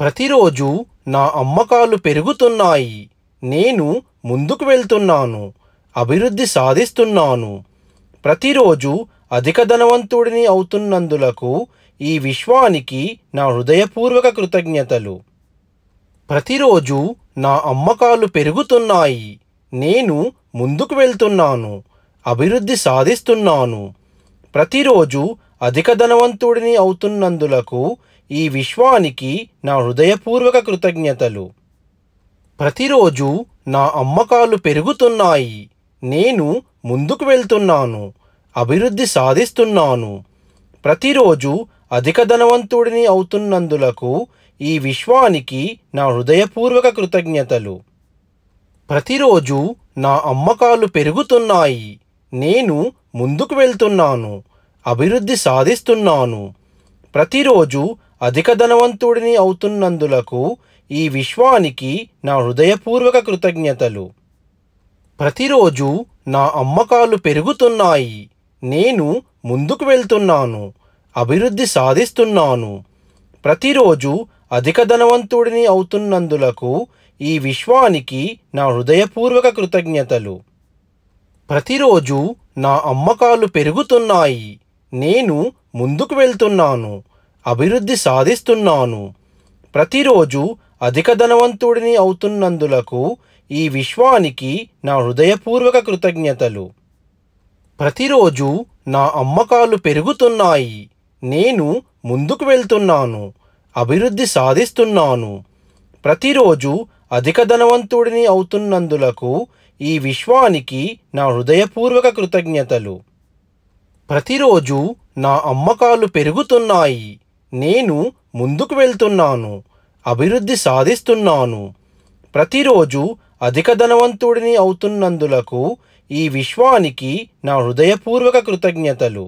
ప్రతిరోజు నా అమ్మకాలు పెరుగుతున్నాయి నేను ముందుకు వెళ్తున్నాను అభివృద్ధి సాధిస్తున్నాను ప్రతిరోజు అధిక ధనవంతుడిని అవుతున్నందులకు ఈ విశ్వానికి నా హృదయపూర్వక కృతజ్ఞతలు ప్రతిరోజు నా అమ్మకాలు పెరుగుతున్నాయి నేను ముందుకు వెళ్తున్నాను అభివృద్ధి సాధిస్తున్నాను ప్రతిరోజు అధిక ధనవంతుడిని అవుతున్నందులకు ఈ విశ్వానికి నా హృదయపూర్వక కృతజ్ఞతలు ప్రతిరోజు నా అమ్మకాలు పెరుగుతున్నాయి నేను ముందుకు వెళ్తున్నాను అభివృద్ధి సాధిస్తున్నాను ప్రతిరోజు అధిక ధనవంతుడిని అవుతున్నందులకు ఈ విశ్వానికి నా హృదయపూర్వక కృతజ్ఞతలు ప్రతిరోజు నా అమ్మకాలు పెరుగుతున్నాయి నేను ముందుకు వెళ్తున్నాను అభివృద్ధి సాధిస్తున్నాను ప్రతిరోజు అధిక ధనవంతుడిని అవుతున్నందులకు ఈ విశ్వానికి నా హృదయపూర్వక కృతజ్ఞతలు ప్రతిరోజు నా అమ్మకాలు పెరుగుతున్నాయి నేను ముందుకు వెళ్తున్నాను అభివృద్ధి సాధిస్తున్నాను ప్రతిరోజు అధిక ధనవంతుడిని అవుతున్నందులకు ఈ విశ్వానికి నా హృదయపూర్వక కృతజ్ఞతలు ప్రతిరోజు నా అమ్మకాలు పెరుగుతున్నాయి నేను ముందుకు వెళ్తున్నాను అభివృద్ధి సాధిస్తున్నాను ప్రతిరోజు అధిక ధనవంతుడిని అవుతున్నందులకు ఈ విశ్వానికి నా హృదయపూర్వక కృతజ్ఞతలు ప్రతిరోజు నా అమ్మకాలు పెరుగుతున్నాయి నేను ముందుకు వెళ్తున్నాను అభివృద్ధి సాధిస్తున్నాను ప్రతిరోజు అధిక ధనవంతుడిని అవుతున్నందులకు ఈ విశ్వానికి నా హృదయపూర్వక కృతజ్ఞతలు ప్రతిరోజు నా అమ్మకాలు పెరుగుతున్నాయి నేను ముందుకు వెళ్తున్నాను అభివృద్ధి సాధిస్తున్నాను ప్రతిరోజు అధిక ధనవంతుడిని అవుతున్నందులకు ఈ విశ్వానికి నా హృదయపూర్వక కృతజ్ఞతలు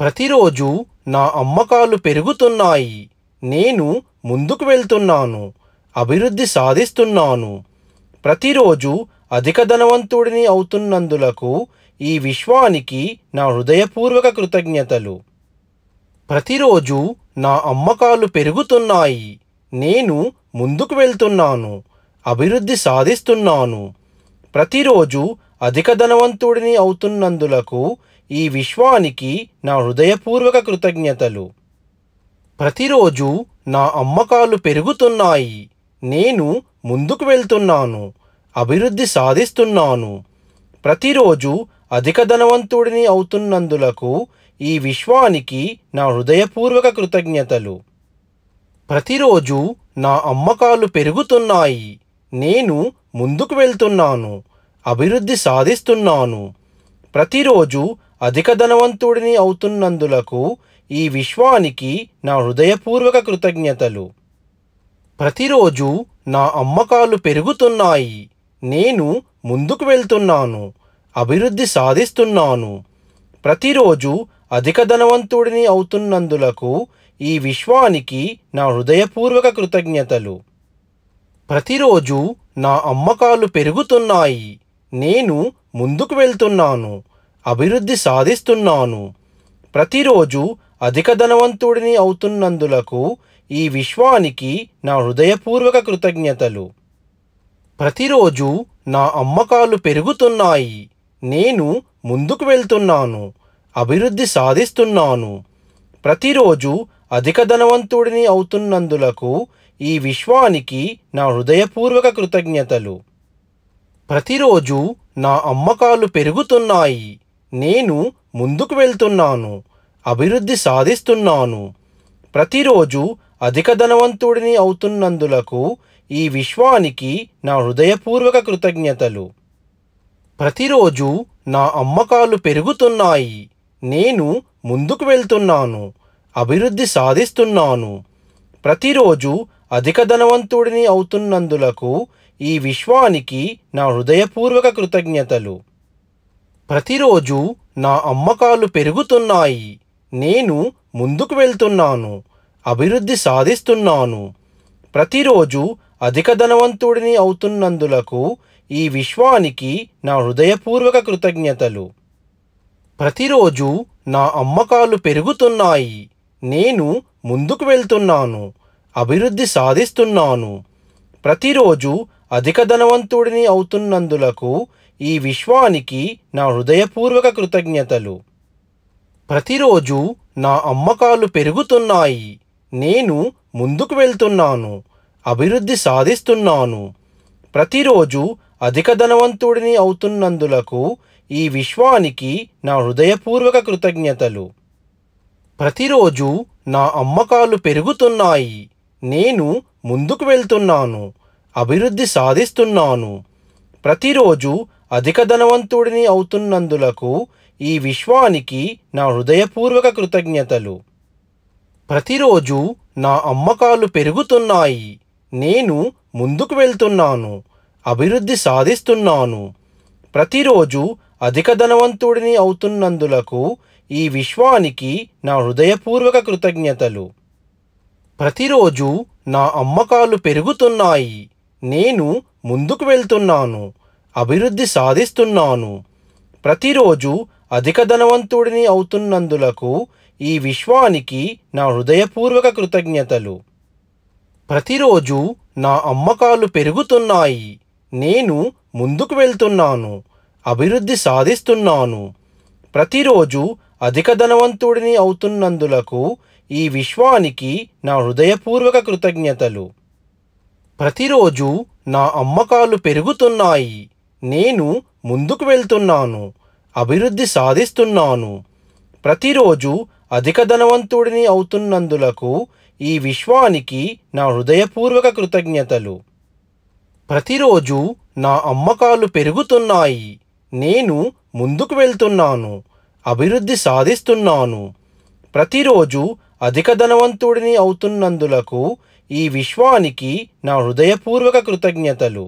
ప్రతిరోజు నా అమ్మకాలు పెరుగుతున్నాయి నేను ముందుకు వెళ్తున్నాను అభివృద్ధి సాధిస్తున్నాను ప్రతిరోజు అధిక ధనవంతుడిని అవుతున్నందులకు ఈ విశ్వానికి నా హృదయపూర్వక కృతజ్ఞతలు ప్రతిరోజు నా అమ్మకాలు పెరుగుతున్నాయి నేను ముందుకు వెళ్తున్నాను అభివృద్ధి సాధిస్తున్నాను ప్రతిరోజు అధిక ధనవంతుడిని అవుతున్నందులకు ఈ విశ్వానికి నా హృదయపూర్వక కృతజ్ఞతలు ప్రతిరోజు నా అమ్మకాలు పెరుగుతున్నాయి నేను ముందుకు వెళ్తున్నాను అభివృద్ధి సాధిస్తున్నాను ప్రతిరోజు అధిక ధనవంతుడిని అవుతున్నందులకు ఈ విశ్వానికి నా హృదయపూర్వక కృతజ్ఞతలు ప్రతిరోజు నా అమ్మకాలు పెరుగుతున్నాయి నేను ముందుకు వెళ్తున్నాను అభివృద్ధి సాధిస్తున్నాను ప్రతిరోజు అధిక ధనవంతుడిని అవుతున్నందులకు ఈ విశ్వానికి నా హృదయపూర్వక కృతజ్ఞతలు ప్రతిరోజు నా అమ్మకాలు పెరుగుతున్నాయి నేను ముందుకు వెళ్తున్నాను అభివృద్ధి సాధిస్తున్నాను ప్రతిరోజు అధిక ధనవంతుడిని అవుతున్నందులకు ఈ విశ్వానికి నా హృదయపూర్వక కృతజ్ఞతలు ప్రతిరోజు నా అమ్మకాలు పెరుగుతున్నాయి నేను ముందుకు వెళ్తున్నాను అభివృద్ధి సాధిస్తున్నాను ప్రతిరోజు అధిక ధనవంతుడిని అవుతున్నందులకు ఈ విశ్వానికి నా హృదయపూర్వక కృతజ్ఞతలు ప్రతిరోజు నా అమ్మకాలు పెరుగుతున్నాయి నేను ముందుకు వెళ్తున్నాను అభివృద్ధి సాధిస్తున్నాను ప్రతిరోజు అధిక ధనవంతుడిని అవుతున్నందులకు ఈ విశ్వానికి నా హృదయపూర్వక కృతజ్ఞతలు ప్రతిరోజు నా అమ్మకాలు పెరుగుతున్నాయి నేను ముందుకు వెళ్తున్నాను అభివృద్ధి సాధిస్తున్నాను ప్రతిరోజు అధిక ధనవంతుడిని అవుతున్నందులకు ఈ విశ్వానికి నా హృదయపూర్వక కృతజ్ఞతలు ప్రతిరోజు నా అమ్మకాలు పెరుగుతున్నాయి నేను ముందుకు వెళ్తున్నాను అభివృద్ధి సాధిస్తున్నాను ప్రతిరోజు అధిక ధనవంతుడిని అవుతున్నందులకు ఈ విశ్వానికి నా హృదయపూర్వక కృతజ్ఞతలు ప్రతిరోజు నా అమ్మకాలు పెరుగుతున్నాయి నేను ముందుకు వెళ్తున్నాను అభివృద్ధి సాధిస్తున్నాను ప్రతిరోజు అధిక ధనవంతుడిని అవుతున్నందులకు ఈ విశ్వానికి నా హృదయపూర్వక కృతజ్ఞతలు ప్రతిరోజు నా అమ్మకాలు పెరుగుతున్నాయి నేను ముందుకు వెళ్తున్నాను అభివృద్ధి సాధిస్తున్నాను ప్రతిరోజు అధిక ధనవంతుడిని అవుతున్నందులకు ఈ విశ్వానికి నా హృదయపూర్వక కృతజ్ఞతలు ప్రతిరోజు నా అమ్మకాలు పెరుగుతున్నాయి నేను ముందుకు వెళ్తున్నాను అభివృద్ధి సాధిస్తున్నాను ప్రతిరోజు అధిక ధనవంతుడిని అవుతున్నందులకు ఈ విశ్వానికి నా హృదయపూర్వక కృతజ్ఞతలు ప్రతిరోజు నా అమ్మకాలు పెరుగుతున్నాయి నేను ముందుకు వెళ్తున్నాను అభివృద్ధి సాధిస్తున్నాను ప్రతిరోజు అధిక ధనవంతుడిని అవుతున్నందులకు ఈ విశ్వానికి నా హృదయపూర్వక కృతజ్ఞతలు ప్రతిరోజు నా అమ్మకాలు పెరుగుతున్నాయి నేను ముందుకు వెళ్తున్నాను అభివృద్ధి సాధిస్తున్నాను ప్రతిరోజు అధిక ధనవంతుడిని అవుతున్నందులకు ఈ విశ్వానికి నా హృదయపూర్వక కృతజ్ఞతలు ప్రతిరోజు నా అమ్మకాలు పెరుగుతున్నాయి నేను ముందుకు వెళ్తున్నాను అభివృద్ధి సాధిస్తున్నాను ప్రతిరోజు అధిక ధనవంతుడిని అవుతున్నందులకు ఈ విశ్వానికి నా హృదయపూర్వక కృతజ్ఞతలు ప్రతిరోజు నా అమ్మకాలు పెరుగుతున్నాయి నేను ముందుకు వెళ్తున్నాను అభివృద్ధి సాధిస్తున్నాను ప్రతిరోజు అధిక ధనవంతుడిని అవుతున్నందులకు ఈ విశ్వానికి నా హృదయపూర్వక కృతజ్ఞతలు ప్రతిరోజు నా అమ్మకాలు పెరుగుతున్నాయి నేను ముందుకు వెళ్తున్నాను అభివృద్ధి సాధిస్తున్నాను ప్రతిరోజు అధిక ధనవంతుడిని అవుతున్నందులకు ఈ విశ్వానికి నా హృదయపూర్వక కృతజ్ఞతలు ప్రతిరోజు నా అమ్మకాలు పెరుగుతున్నాయి నేను ముందుకు వెళ్తున్నాను అభివృద్ధి సాధిస్తున్నాను ప్రతిరోజు అధిక ధనవంతుడిని అవుతున్నందులకు ఈ విశ్వానికి నా హృదయపూర్వక కృతజ్ఞతలు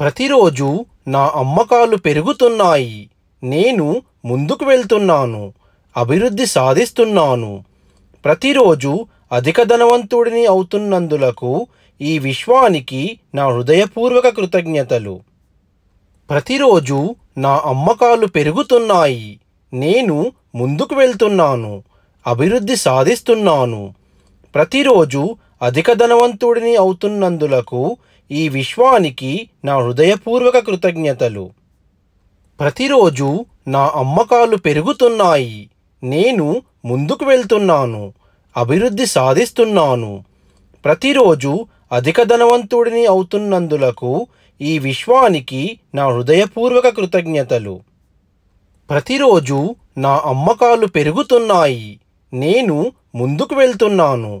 ప్రతిరోజు నా అమ్మకాలు పెరుగుతున్నాయి నేను ముందుకు వెళ్తున్నాను అభివృద్ధి సాధిస్తున్నాను ప్రతిరోజు అధిక ధనవంతుడిని అవుతున్నందులకు ఈ విశ్వానికి నా హృదయపూర్వక కృతజ్ఞతలు ప్రతిరోజు నా అమ్మకాలు పెరుగుతున్నాయి నేను ముందుకు వెళ్తున్నాను అభివృద్ధి సాధిస్తున్నాను ప్రతిరోజు అధిక ధనవంతుడిని అవుతున్నందులకు ఈ విశ్వానికి నా హృదయపూర్వక కృతజ్ఞతలు ప్రతిరోజు నా అమ్మకాలు పెరుగుతున్నాయి నేను ముందుకు వెళ్తున్నాను అభివృద్ధి సాధిస్తున్నాను ప్రతిరోజు అధిక ధనవంతుడిని అవుతున్నందులకు ఈ విశ్వానికి నా హృదయపూర్వక కృతజ్ఞతలు ప్రతిరోజు నా అమ్మకాలు పెరుగుతున్నాయి నేను ముందుకు వెళ్తున్నాను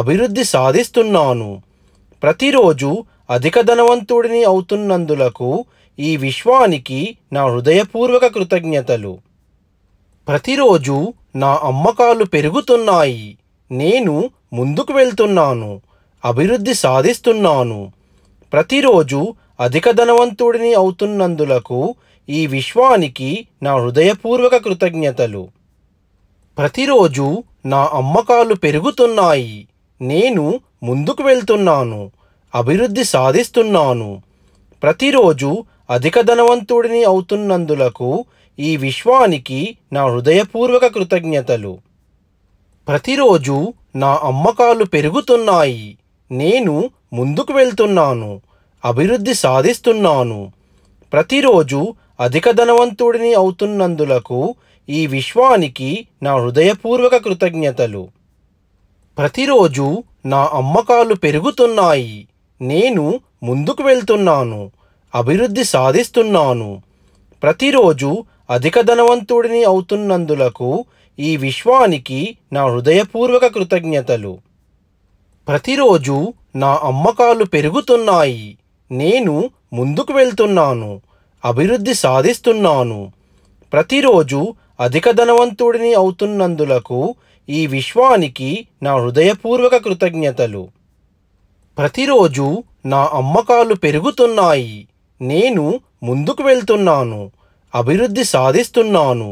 అభివృద్ధి సాధిస్తున్నాను ప్రతిరోజు అధిక ధనవంతుడిని అవుతున్నందులకు ఈ విశ్వానికి నా హృదయపూర్వక కృతజ్ఞతలు ప్రతిరోజు నా అమ్మకాలు పెరుగుతున్నాయి నేను ముందుకు వెళ్తున్నాను అభివృద్ధి సాధిస్తున్నాను ప్రతిరోజు అధిక ధనవంతుడిని అవుతున్నందులకు ఈ విశ్వానికి నా హృదయపూర్వక కృతజ్ఞతలు ప్రతిరోజు నా అమ్మకాలు పెరుగుతున్నాయి నేను ముందుకు వెళ్తున్నాను అభివృద్ధి సాధిస్తున్నాను ప్రతిరోజు అధిక ధనవంతుడిని అవుతున్నందులకు ఈ విశ్వానికి నా హృదయపూర్వక కృతజ్ఞతలు ప్రతిరోజు నా అమ్మకాలు పెరుగుతున్నాయి నేను ముందుకు వెళ్తున్నాను అభివృద్ధి సాధిస్తున్నాను ప్రతిరోజు అధిక ధనవంతుడిని అవుతున్నందులకు ఈ విశ్వానికి నా హృదయపూర్వక కృతజ్ఞతలు ప్రతిరోజు నా అమ్మకాలు పెరుగుతున్నాయి నేను ముందుకు వెళ్తున్నాను అభివృద్ధి సాధిస్తున్నాను ప్రతిరోజు అధిక ధనవంతుడిని అవుతున్నందులకు ఈ విశ్వానికి నా హృదయపూర్వక కృతజ్ఞతలు ప్రతిరోజు నా అమ్మకాలు పెరుగుతున్నాయి నేను ముందుకు వెళ్తున్నాను అభివృద్ధి సాధిస్తున్నాను ప్రతిరోజు అధిక ధనవంతుడిని అవుతున్నందులకు ఈ విశ్వానికి నా హృదయపూర్వక కృతజ్ఞతలు ప్రతిరోజు నా అమ్మకాలు పెరుగుతున్నాయి నేను ముందుకు వెళ్తున్నాను అభివృద్ధి సాధిస్తున్నాను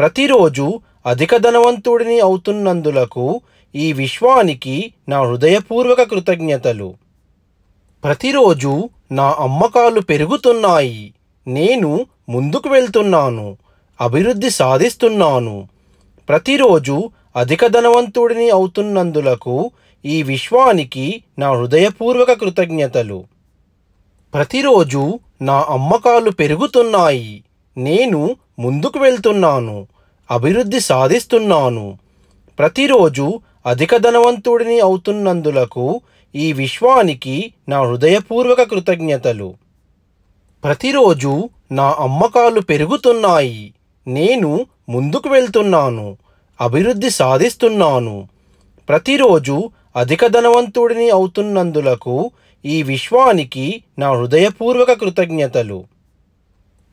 ప్రతిరోజు అధిక ధనవంతుడిని అవుతున్నందులకు ఈ విశ్వానికి నా హృదయపూర్వక కృతజ్ఞతలు ప్రతిరోజు నా అమ్మకాలు పెరుగుతున్నాయి నేను ముందుకు వెళ్తున్నాను అభివృద్ధి సాధిస్తున్నాను ప్రతిరోజు అధిక ధనవంతుడిని అవుతున్నందులకు ఈ విశ్వానికి నా హృదయపూర్వక కృతజ్ఞతలు ప్రతిరోజు నా అమ్మకాలు పెరుగుతున్నాయి నేను ముందుకు వెళ్తున్నాను అభివృద్ధి సాధిస్తున్నాను ప్రతిరోజు అధిక ధనవంతుడిని అవుతున్నందులకు ఈ విశ్వానికి నా హృదయపూర్వక కృతజ్ఞతలు ప్రతిరోజు నా అమ్మకాలు పెరుగుతున్నాయి నేను ముందుకు వెళ్తున్నాను అభివృద్ధి సాధిస్తున్నాను ప్రతిరోజు అధిక ధనవంతుడిని అవుతున్నందులకు ఈ విశ్వానికి నా హృదయపూర్వక కృతజ్ఞతలు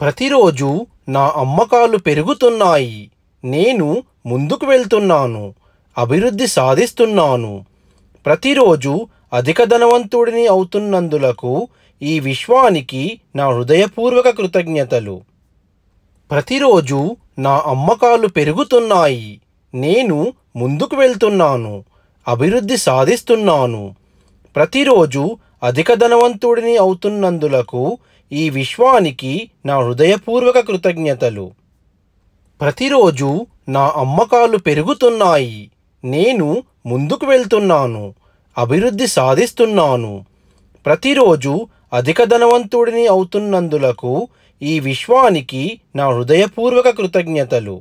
ప్రతిరోజు నా అమ్మకాలు పెరుగుతున్నాయి నేను ముందుకు వెళ్తున్నాను అభివృద్ధి సాధిస్తున్నాను ప్రతిరోజు అధిక ధనవంతుడిని అవుతున్నందులకు ఈ విశ్వానికి నా హృదయపూర్వక కృతజ్ఞతలు ప్రతిరోజు నా అమ్మకాలు పెరుగుతున్నాయి నేను ముందుకు వెళ్తున్నాను అభివృద్ధి సాధిస్తున్నాను ప్రతిరోజు అధిక ధనవంతుడిని అవుతున్నందులకు ఈ విశ్వానికి నా హృదయపూర్వక కృతజ్ఞతలు ప్రతిరోజు నా అమ్మకాలు పెరుగుతున్నాయి నేను ముందుకు వెళ్తున్నాను అభివృద్ధి సాధిస్తున్నాను ప్రతిరోజు అధిక ధనవంతుడిని అవుతున్నందులకు ఈ విశ్వానికి నా హృదయపూర్వక కృతజ్ఞతలు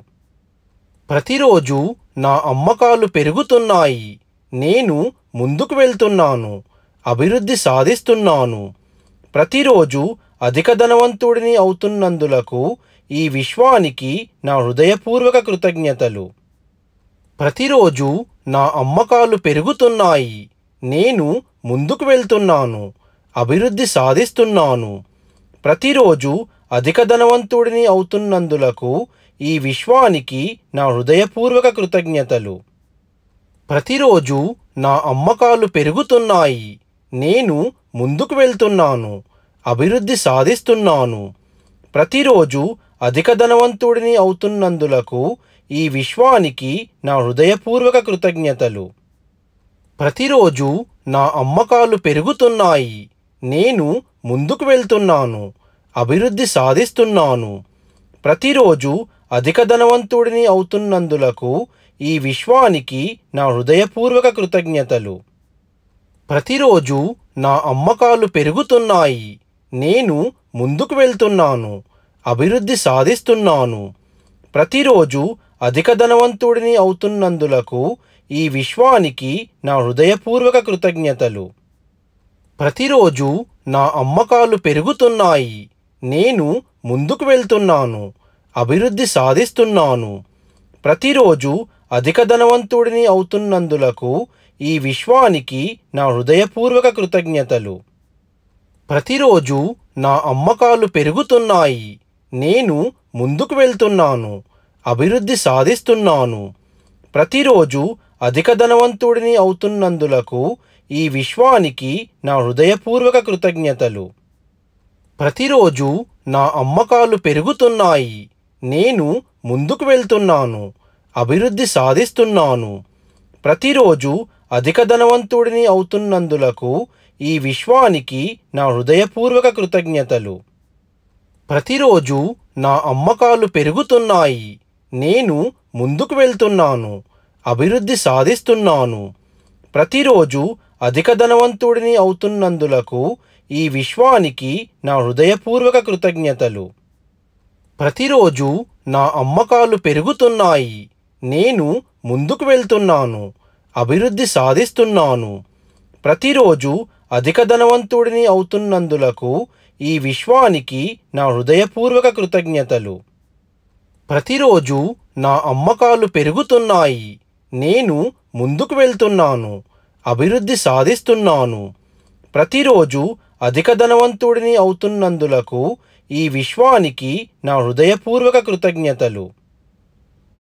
ప్రతిరోజు నా అమ్మకాలు పెరుగుతున్నాయి నేను ముందుకు వెళ్తున్నాను అభివృద్ధి సాధిస్తున్నాను ప్రతిరోజు అధిక ధనవంతుడిని అవుతున్నందులకు ఈ విశ్వానికి నా హృదయపూర్వక కృతజ్ఞతలు ప్రతిరోజు నా అమ్మకాలు పెరుగుతున్నాయి నేను ముందుకు వెళ్తున్నాను అభివృద్ధి సాధిస్తున్నాను ప్రతిరోజు అధిక ధనవంతుడిని అవుతున్నందులకు ఈ విశ్వానికి నా హృదయపూర్వక కృతజ్ఞతలు ప్రతిరోజు నా అమ్మకాలు పెరుగుతున్నాయి నేను ముందుకు వెళ్తున్నాను అభివృద్ధి సాధిస్తున్నాను ప్రతిరోజు అధిక ధనవంతుడిని అవుతున్నందులకు ఈ విశ్వానికి నా హృదయపూర్వక కృతజ్ఞతలు ప్రతిరోజు నా అమ్మకాలు పెరుగుతున్నాయి నేను ముందుకు వెళ్తున్నాను అభివృద్ధి సాధిస్తున్నాను ప్రతిరోజు అధిక ధనవంతుడిని అవుతున్నందులకు ఈ విశ్వానికి నా హృదయపూర్వక కృతజ్ఞతలు ప్రతిరోజు నా అమ్మకాలు పెరుగుతున్నాయి నేను ముందుకు వెళ్తున్నాను అభివృద్ధి సాధిస్తున్నాను ప్రతిరోజు అధిక ధనవంతుడిని అవుతున్నందులకు ఈ విశ్వానికి నా హృదయపూర్వక కృతజ్ఞతలు ప్రతిరోజు నా అమ్మకాలు పెరుగుతున్నాయి నేను ముందుకు వెళ్తున్నాను అభివృద్ధి సాధిస్తున్నాను ప్రతిరోజు అధిక ధనవంతుడిని అవుతున్నందులకు ఈ విశ్వానికి నా హృదయపూర్వక కృతజ్ఞతలు ప్రతిరోజు నా అమ్మకాలు పెరుగుతున్నాయి నేను ముందుకు వెళ్తున్నాను అభివృద్ధి సాధిస్తున్నాను ప్రతిరోజు అధిక ధనవంతుడిని అవుతున్నందులకు ఈ విశ్వానికి నా హృదయపూర్వక కృతజ్ఞతలు ప్రతిరోజు నా అమ్మకాలు పెరుగుతున్నాయి నేను ముందుకు వెళ్తున్నాను అభివృద్ధి సాధిస్తున్నాను ప్రతిరోజు అధిక ధనవంతుడిని అవుతున్నందులకు ఈ విశ్వానికి నా హృదయపూర్వక కృతజ్ఞతలు ప్రతిరోజు నా అమ్మకాలు పెరుగుతున్నాయి నేను ముందుకు వెళ్తున్నాను అభివృద్ధి సాధిస్తున్నాను ప్రతిరోజు అధిక ధనవంతుడిని అవుతున్నందులకు ఈ విశ్వానికి నా హృదయపూర్వక కృతజ్ఞతలు ప్రతిరోజు నా అమ్మకాలు పెరుగుతున్నాయి నేను ముందుకు వెళ్తున్నాను అభివృద్ధి సాధిస్తున్నాను ప్రతిరోజు అధిక ధనవంతుడిని అవుతున్నందులకు ఈ విశ్వానికి నా హృదయపూర్వక కృతజ్ఞతలు ప్రతిరోజు నా అమ్మకాలు పెరుగుతున్నాయి నేను ముందుకు వెళ్తున్నాను అభివృద్ధి సాధిస్తున్నాను ప్రతిరోజు అధిక ధనవంతుడిని అవుతున్నందులకు ఈ విశ్వానికి నా హృదయపూర్వక కృతజ్ఞతలు